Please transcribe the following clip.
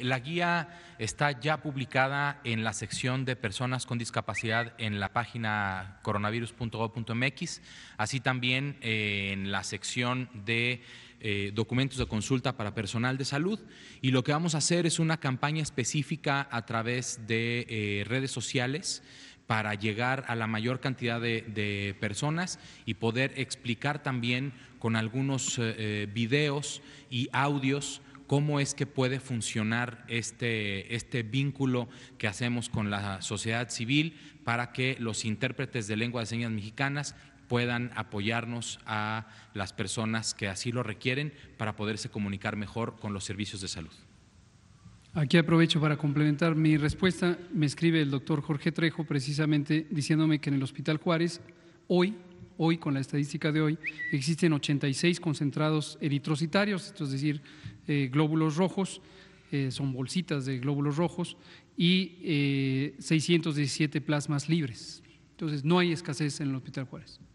La guía está ya publicada en la sección de personas con discapacidad en la página coronavirus.gov.mx, así también eh, en la sección de eh, documentos de consulta para personal de salud. Y lo que vamos a hacer es una campaña específica a través de eh, redes sociales para llegar a la mayor cantidad de, personas y poder explicar también con algunos videos y audios cómo es que puede funcionar este, este vínculo que hacemos con la sociedad civil para que los intérpretes de lengua de señas mexicanas puedan apoyarnos a las personas que así lo requieren para poderse comunicar mejor con los servicios de salud. Aquí aprovecho para complementar mi respuesta. Me escribe el doctor Jorge Trejo precisamente diciéndome que en el Hospital Juárez, hoy, hoy con la estadística de hoy, existen 86 concentrados eritrocitarios, es decir, eh, glóbulos rojos, eh, son bolsitas de glóbulos rojos, y eh, 617 plasmas libres. Entonces, no hay escasez en el Hospital Juárez.